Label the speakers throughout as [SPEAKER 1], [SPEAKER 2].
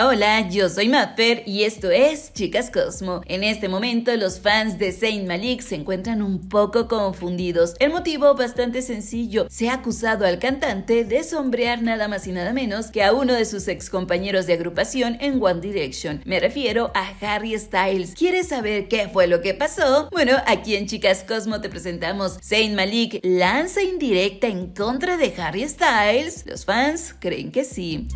[SPEAKER 1] Hola, yo soy Maffer y esto es Chicas Cosmo. En este momento los fans de Saint Malik se encuentran un poco confundidos. El motivo bastante sencillo, se ha acusado al cantante de sombrear nada más y nada menos que a uno de sus ex compañeros de agrupación en One Direction. Me refiero a Harry Styles. ¿Quieres saber qué fue lo que pasó? Bueno, aquí en Chicas Cosmo te presentamos Saint Malik lanza indirecta en contra de Harry Styles. Los fans creen que sí.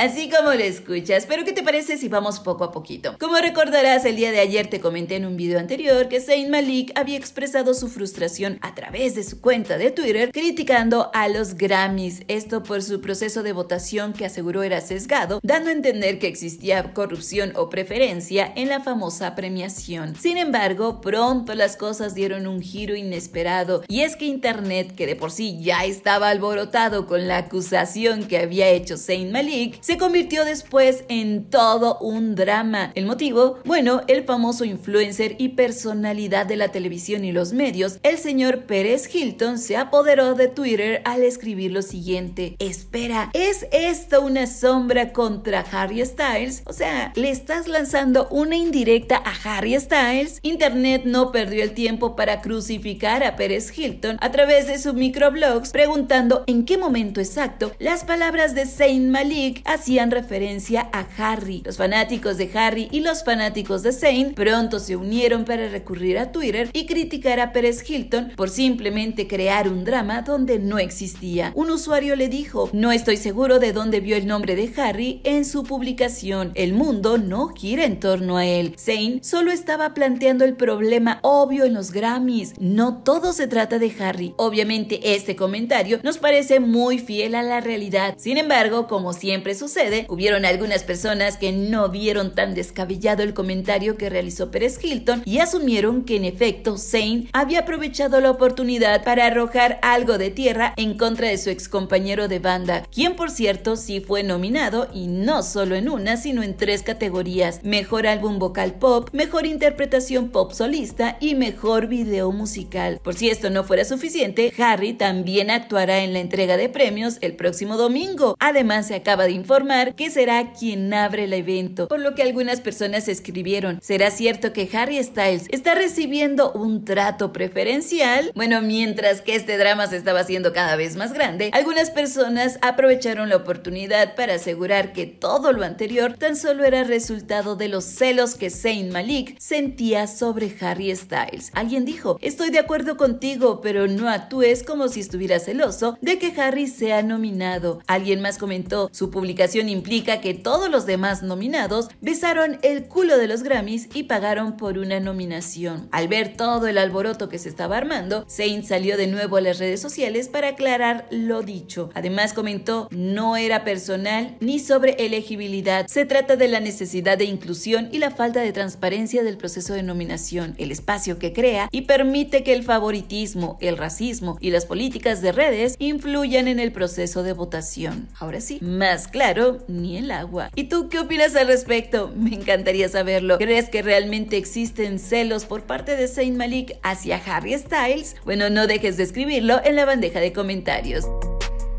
[SPEAKER 1] Así como lo escuchas, pero ¿qué te parece si vamos poco a poquito? Como recordarás, el día de ayer te comenté en un video anterior que Saint Malik había expresado su frustración a través de su cuenta de Twitter criticando a los Grammys, esto por su proceso de votación que aseguró era sesgado, dando a entender que existía corrupción o preferencia en la famosa premiación. Sin embargo, pronto las cosas dieron un giro inesperado y es que Internet, que de por sí ya estaba alborotado con la acusación que había hecho Saint Malik, se convirtió después en todo un drama. ¿El motivo? Bueno, el famoso influencer y personalidad de la televisión y los medios, el señor Pérez Hilton, se apoderó de Twitter al escribir lo siguiente. Espera, ¿es esto una sombra contra Harry Styles? O sea, ¿le estás lanzando una indirecta a Harry Styles? Internet no perdió el tiempo para crucificar a Pérez Hilton a través de su microblogs preguntando en qué momento exacto las palabras de Saint Malik hacían referencia a Harry. Los fanáticos de Harry y los fanáticos de Zane pronto se unieron para recurrir a Twitter y criticar a Perez Hilton por simplemente crear un drama donde no existía. Un usuario le dijo, no estoy seguro de dónde vio el nombre de Harry en su publicación. El mundo no gira en torno a él. Zane solo estaba planteando el problema obvio en los Grammys. No todo se trata de Harry. Obviamente este comentario nos parece muy fiel a la realidad. Sin embargo, como siempre sucede, hubieron algunas personas que no vieron tan descabellado el comentario que realizó Pérez Hilton y asumieron que en efecto Zane había aprovechado la oportunidad para arrojar algo de tierra en contra de su ex compañero de banda, quien por cierto sí fue nominado y no solo en una, sino en tres categorías, mejor álbum vocal pop, mejor interpretación pop solista y mejor video musical. Por si esto no fuera suficiente, Harry también actuará en la entrega de premios el próximo domingo. Además se acaba de informar que será quien abre el evento, por lo que algunas personas escribieron, ¿será cierto que Harry Styles está recibiendo un trato preferencial? Bueno, mientras que este drama se estaba haciendo cada vez más grande, algunas personas aprovecharon la oportunidad para asegurar que todo lo anterior tan solo era resultado de los celos que Saint Malik sentía sobre Harry Styles. Alguien dijo, estoy de acuerdo contigo, pero no actúes como si estuvieras celoso de que Harry sea nominado. Alguien más comentó, su publicación implica que todos los demás nominados besaron el culo de los Grammys y pagaron por una nominación. Al ver todo el alboroto que se estaba armando, Saint salió de nuevo a las redes sociales para aclarar lo dicho. Además comentó, no era personal ni sobre elegibilidad, se trata de la necesidad de inclusión y la falta de transparencia del proceso de nominación, el espacio que crea y permite que el favoritismo, el racismo y las políticas de redes influyan en el proceso de votación. Ahora sí, más claro ni el agua. ¿Y tú qué opinas al respecto? Me encantaría saberlo. ¿Crees que realmente existen celos por parte de Saint Malik hacia Harry Styles? Bueno, no dejes de escribirlo en la bandeja de comentarios.